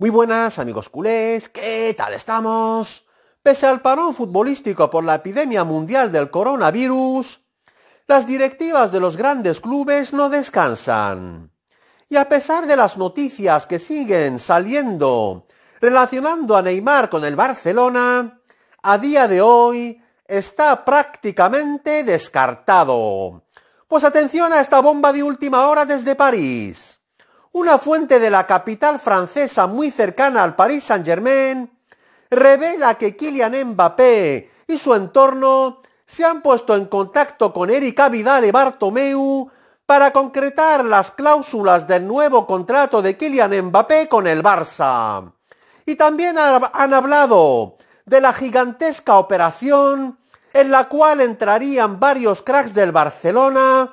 Muy buenas amigos culés, ¿qué tal estamos? Pese al parón futbolístico por la epidemia mundial del coronavirus, las directivas de los grandes clubes no descansan. Y a pesar de las noticias que siguen saliendo relacionando a Neymar con el Barcelona, a día de hoy está prácticamente descartado. Pues atención a esta bomba de última hora desde París una fuente de la capital francesa muy cercana al Paris Saint-Germain, revela que Kylian Mbappé y su entorno se han puesto en contacto con Erika Vidal y Bartomeu para concretar las cláusulas del nuevo contrato de Kylian Mbappé con el Barça. Y también han hablado de la gigantesca operación en la cual entrarían varios cracks del Barcelona